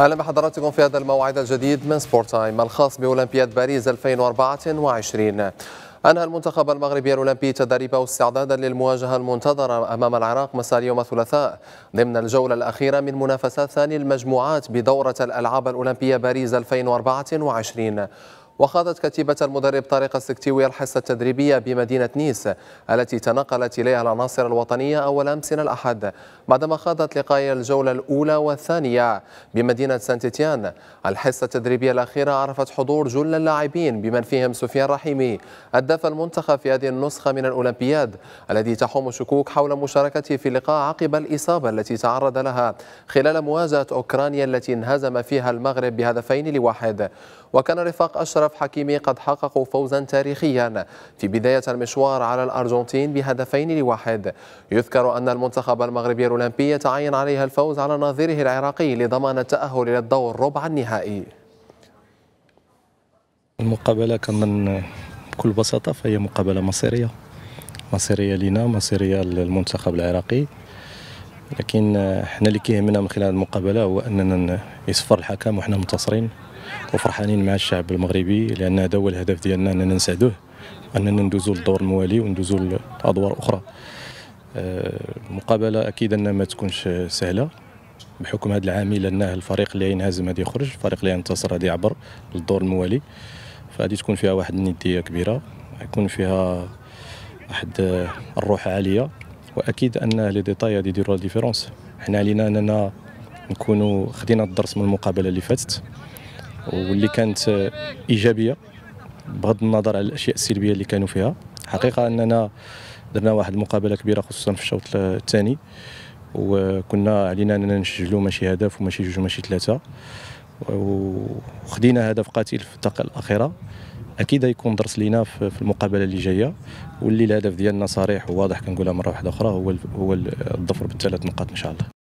اهلا بحضراتكم في هذا الموعد الجديد من سبورت تايم الخاص باولمبياد باريس 2024 أنهى المنتخب المغربي الأولمبي تدريبه استعدادا للمواجهة المنتظرة أمام العراق مساء يوم الثلاثاء ضمن الجولة الأخيرة من منافسات ثاني المجموعات بدورة الألعاب الأولمبية باريس 2024 وخاضت كتيبة المدرب طارق السكتيوي الحصة التدريبية بمدينة نيس التي تنقلت إليها العناصر الوطنية أول أمس الأحد بعدما خاضت لقاء الجولة الأولى والثانية بمدينة سانتيتيان الحصة التدريبية الأخيرة عرفت حضور جل اللاعبين بمن فيهم سفيان رحيمي هداف المنتخب في هذه النسخة من الأولمبياد الذي تحوم شكوك حول مشاركته في اللقاء عقب الإصابة التي تعرض لها خلال مواجهة أوكرانيا التي انهزم فيها المغرب بهدفين لواحد وكان رفاق أشرف طرف حكيمي قد حققوا فوزا تاريخيا في بداية المشوار على الأرجنتين بهدفين لواحد يذكر أن المنتخب المغربي الأولمبي تعين عليها الفوز على نظيره العراقي لضمان التأهل إلى الدور ربع النهائي المقابلة كنظن بكل بساطة فهي مقابلة مصيرية مصيرية لنا مصيرية للمنتخب العراقي لكن حنا اللي كيهمنا من خلال المقابله هو اننا يصفر الحكم وحنا منتصرين وفرحانين مع الشعب المغربي لان هذا هو الهدف ديالنا اننا نسعدوه اننا ندوزو للدور الموالي وندوزو لادوار اخرى آه، المقابله اكيد انها ما تكونش سهله بحكم هذا العامل انه الفريق اللي ينهزم غادي يخرج الفريق اللي ينتصر غادي يعبر للدور الموالي فهذه تكون فيها واحد النديه كبيره يكون فيها واحد الروح عاليه واكيد ان لي ديتاي غادي يديروا ديفيرونس حنا علينا اننا نكونوا خدينا الدرس من المقابله اللي فاتت واللي كانت ايجابيه بغض النظر على الاشياء السلبيه اللي كانوا فيها حقيقه اننا درنا واحد المقابله كبيره خصوصا في الشوط الثاني وكنا علينا اننا نسجلوا ماشي هدف وماشي جوج وماشي ثلاثه وخدينا هدف قاتل في الدقائق الاخيره اكيد يكون درس لينا في المقابله اللي جايه واللي الهدف ديالنا صريح وواضح كنقولها مره واحده اخرى هو هو الظفر بالثلاث نقاط ان شاء الله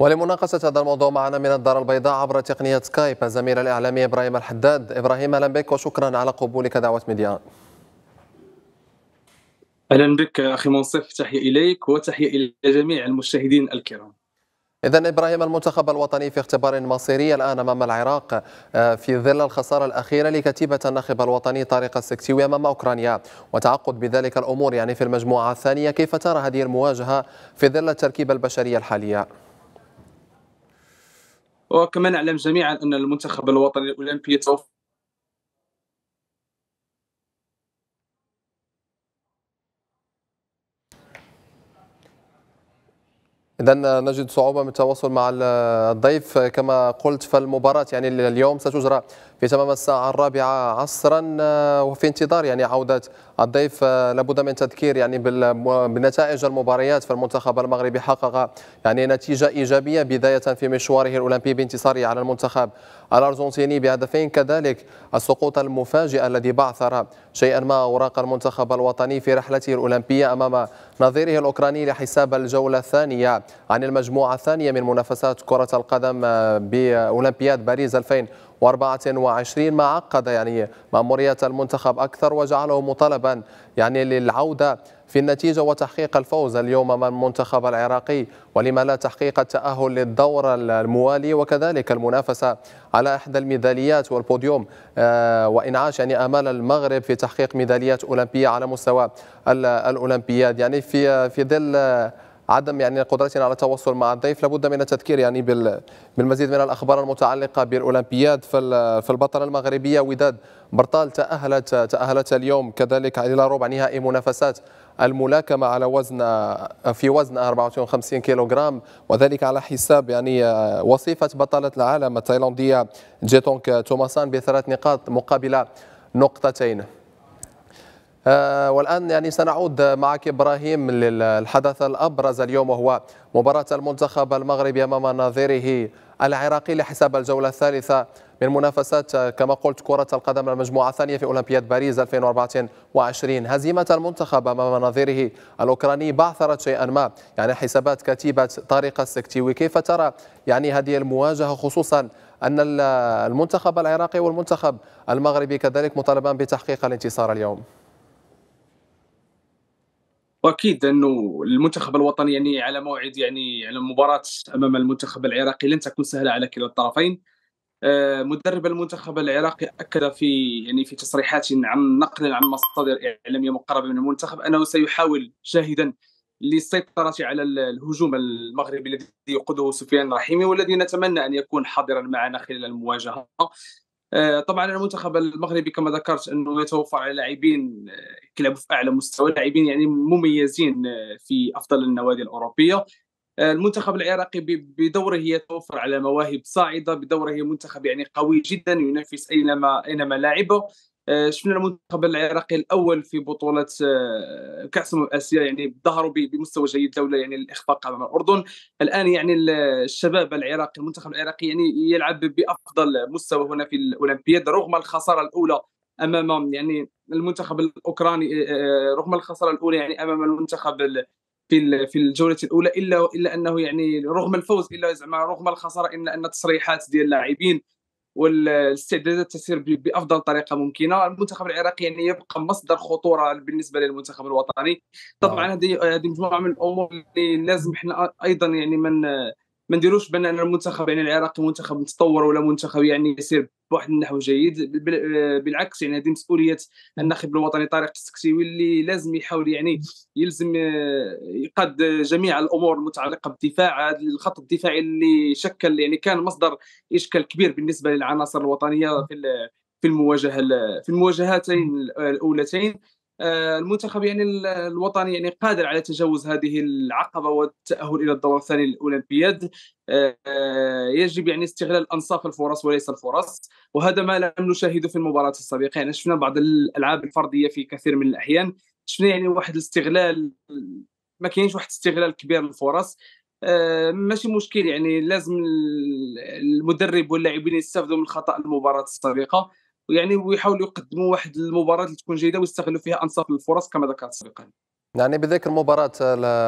ولمناقشة هذا الموضوع معنا من الدار البيضاء عبر تقنية سكايب الزميل الإعلامي إبراهيم الحداد إبراهيم أهلا بك وشكرا على قبولك دعوة ميديا أهلا بك أخي منصف تحية إليك وتحية إلى جميع المشاهدين الكرام إذا إبراهيم المنتخب الوطني في اختبار مصيري الآن أمام العراق آه، في ظل الخسارة الأخيرة لكتيبة الناخب الوطني طارق السكتيوي أمام أوكرانيا وتعقد بذلك الأمور يعني في المجموعة الثانية كيف ترى هذه المواجهة في ظل التركيبة البشرية الحالية؟ وكما نعلم جميعا ان المنتخب الوطني الاولمبي يتوفر إذا نجد صعوبة من التواصل مع الضيف كما قلت فالمباراة يعني اليوم ستجرى في تمام الساعة الرابعة عصرا وفي انتظار يعني عودة الضيف لابد من تذكير يعني بنتائج المباريات فالمنتخب المغربي حقق يعني نتيجة إيجابية بداية في مشواره الأولمبي بانتصاره على المنتخب الأرجنتيني بهدفين كذلك السقوط المفاجئ الذي بعثر شيئا ما أوراق المنتخب الوطني في رحلته الأولمبية أمام نظيره الأوكراني لحساب الجولة الثانية عن المجموعة الثانية من منافسات كرة القدم بأولمبياد باريس 2000 و24 ما عقد يعني مأمورية المنتخب أكثر وجعله مطالبا يعني للعودة في النتيجة وتحقيق الفوز اليوم أمام المنتخب العراقي ولما لا تحقيق التأهل للدور الموالي وكذلك المنافسة على إحدى الميداليات والبوديوم آه، وإنعاش يعني آمال المغرب في تحقيق ميداليات أولمبية على مستوى الأولمبياد يعني في في ظل عدم يعني قدرتنا على التواصل مع الضيف لابد من التذكير يعني بالمزيد من الاخبار المتعلقه بالاولمبياد فالبطله المغربيه وداد برطال تاهلت تاهلت اليوم كذلك الى ربع نهائي منافسات الملاكمة على وزن في وزن 54 كيلوغرام وذلك على حساب يعني وصيفة بطلة العالم التايلاندية جيتونك توماسان بثلاث نقاط مقابل نقطتين آه، والآن يعني سنعود معك إبراهيم للحدث الأبرز اليوم وهو مباراة المنتخب المغربي أمام ناظره العراقي لحساب الجولة الثالثة من منافسات كما قلت كرة القدم المجموعة الثانية في أولمبياد باريس 2024 هزيمة المنتخب أمام نظيره الأوكراني بعثرت شيئا ما يعني حسابات كتيبة طارق السكتيوي كيف ترى يعني هذه المواجهة خصوصا أن المنتخب العراقي والمنتخب المغربي كذلك مطالبان بتحقيق الانتصار اليوم واكيد انه المنتخب الوطني يعني على موعد يعني على مباراه امام المنتخب العراقي لن تكون سهله على كلا الطرفين آه، مدرب المنتخب العراقي اكد في يعني في تصريحات عن نقل عن مصادر اعلاميه مقربه من المنتخب انه سيحاول جاهدا للسيطره على الهجوم المغربي الذي يقوده سفيان الرحيمي والذي نتمنى ان يكون حاضرا معنا خلال المواجهه آه، طبعا المنتخب المغربي كما ذكرت انه يتوفر على لاعبين آه، كيلعبوا في اعلى مستوى لاعبين يعني مميزين آه، في افضل النوادي الاوروبيه المنتخب العراقي بدوره يتوفر على مواهب صاعده بدوره منتخب يعني قوي جدا ينافس اينما اينما لعبه آه، شفنا المنتخب العراقي الاول في بطوله آه، كاس اسيا يعني ظهروا بمستوى جيد لولا يعني الاخفاق امام الاردن الان يعني الشباب العراقي المنتخب العراقي يعني يلعب بافضل مستوى هنا في الاولمبياد رغم الخساره الاولى امام يعني المنتخب الاوكراني آه، رغم الخساره الاولى يعني امام المنتخب في في الجوله الاولى الا الا انه يعني رغم الفوز الا زعما رغم الخساره الا ان التصريحات ديال اللاعبين والاستعدادات تسير بافضل طريقه ممكنه المنتخب العراقي يعني يبقى مصدر خطوره بالنسبه للمنتخب الوطني طبعا نعم. هذه هذه مجموعه من الامور اللي لازم احنا ايضا يعني من ما نديروش بان المنتخب يعني العراقي منتخب متطور ولا منتخب يعني يسير بواحد النحو جيد بالعكس يعني هذه مسؤوليه الناخب الوطني طارق السكسيوي اللي لازم يحاول يعني يلزم يقاد جميع الامور المتعلقه بالدفاع الخط الدفاعي اللي شكل يعني كان مصدر اشكال كبير بالنسبه للعناصر الوطنيه في في المواجهه في المواجهتين الاولتين آه، المنتخب يعني الوطني يعني قادر على تجاوز هذه العقبه والتاهل الى الدور الثاني للاولمبياد آه، يجب يعني استغلال انصاف الفرص وليس الفرص وهذا ما لم نشاهده في المباراه السابقه يعني شفنا بعض الالعاب الفرديه في كثير من الاحيان شفنا يعني واحد الاستغلال ما كاينش واحد استغلال كبير للفرص آه، ماشي مشكل يعني لازم المدرب واللاعبين يستافدوا من خطا المباراه السابقه ويعني ويحاولوا يقدموا واحد المباراه اللي تكون جيده ويستغلوا فيها انصاف الفرص كما ذكرت سابقا. يعني بذكر مباراة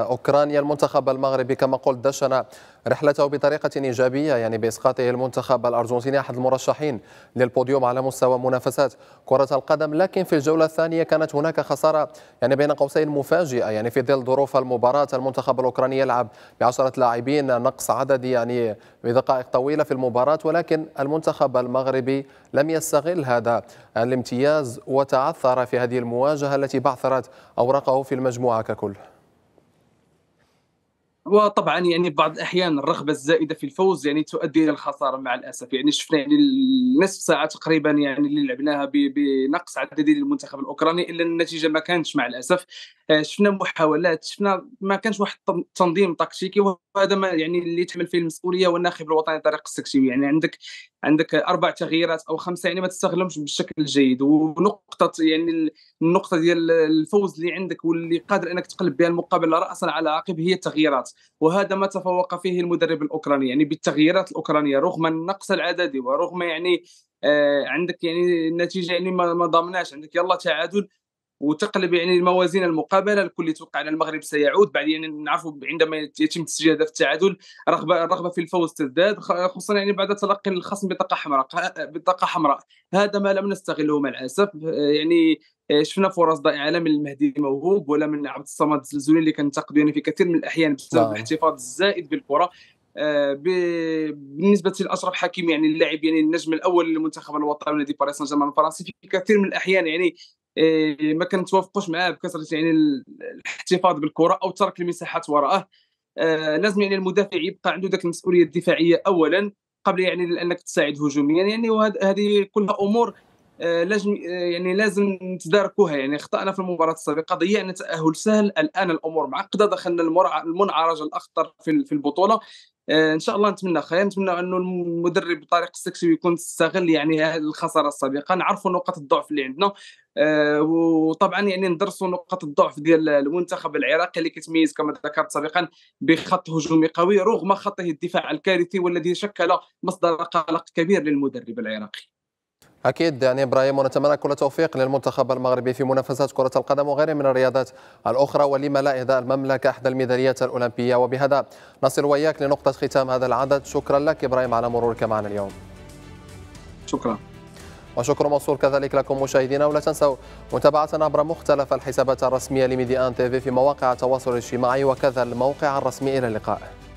أوكرانيا المنتخب المغربي كما قلت دشن رحلته بطريقة إيجابية يعني بإسقاطه المنتخب الأرجنتيني أحد المرشحين للبوديوم على مستوى منافسات كرة القدم لكن في الجولة الثانية كانت هناك خسارة يعني بين قوسين مفاجئة يعني في ظل ظروف المباراة المنتخب الأوكراني يلعب بعشرة لاعبين نقص عددي يعني بدقائق طويلة في المباراة ولكن المنتخب المغربي لم يستغل هذا الامتياز وتعثر في هذه المواجهة التي بعثرت أوراقه في المجموعة ككل وطبعا يعني بعض الاحيان الرغبه الزائده في الفوز يعني تؤدي الى الخساره مع الاسف يعني شفنا يعني نصف ساعه تقريبا يعني اللي لعبناها بنقص عددي للمنتخب الاوكراني الا النتيجه ما كانتش مع الاسف آه، شفنا محاولات شفنا ما كانش واحد تنظيم تكتيكي وهذا ما يعني اللي تحمل فيه المسؤوليه هو الناخب الوطني طريق السكشيوي يعني عندك عندك اربع تغييرات او خمسه يعني ما تستغلهمش بالشكل الجيد ونقطه يعني النقطه ديال الفوز اللي عندك واللي قادر انك تقلب بها المقابله راسا على عقب هي التغييرات وهذا ما تفوق فيه المدرب الاوكراني يعني بالتغييرات الاوكرانيه رغم النقص العددي ورغم يعني آه عندك يعني النتيجه يعني ما ضمناش عندك يلا تعادل وتقلب يعني الموازين المقابله الكل يتوقع ان المغرب سيعود بعد يعني نعرفوا عندما يتم تسجيل هدف التعادل رغبه الرغبه في الفوز تزداد خصوصا يعني بعد تلقي الخصم بطاقه حمراء بطاقه حمراء هذا ما لم نستغله مع الاسف آه، يعني آه، شفنا فرص ضائعه لا من المهدي موهوب ولا من عبد الصمد الزلزولي اللي كنتقدوا يعني في كثير من الاحيان بسبب نعم. الاحتفاظ الزائد بالكره آه، بالنسبه لاشرف حكيم يعني اللاعب يعني النجم الاول للمنتخب الوطني نادي باريس سان جيرمان الفرنسي في كثير من الاحيان يعني آه، ما كنتوافقوش معاه بكثره يعني الاحتفاظ بالكره او ترك المساحات وراءه لازم يعني المدافع يبقى عنده ذاك المسؤوليه الدفاعيه اولا قبل يعني انك تساعد هجوميا يعني, يعني وهذه كلها امور آه، لازم آه، يعني لازم نتداركوها يعني اخطانا في المباراه السابقه ضيعنا تاهل سهل الان الامور معقده دخلنا المنعرج الاخطر في البطوله آه، ان شاء الله نتمنى خير نتمنى انه المدرب طارق السكسي يكون استغل يعني الخساره السابقه نعرفوا نقاط الضعف اللي عندنا وطبعا يعني ندرسوا نقاط الضعف ديال المنتخب العراقي اللي كيتميز كما ذكرت سابقا بخط هجومي قوي رغم خطه الدفاع الكارثي والذي شكل مصدر قلق كبير للمدرب العراقي أكيد يعني إبراهيم ونتمنى كل التوفيق للمنتخب المغربي في منافسات كرة القدم وغيرها من الرياضات الأخرى ولما لا إهداء المملكة إحدى الميداليات الأولمبية وبهذا نصل وإياك لنقطة ختام هذا العدد شكرا لك إبراهيم على مرورك معنا اليوم شكرا وشكرا موصول كذلك لكم مشاهدينا ولا تنسوا متابعتنا عبر مختلف الحسابات الرسمية لميديان تيفي في مواقع التواصل الاجتماعي وكذا الموقع الرسمي إلى اللقاء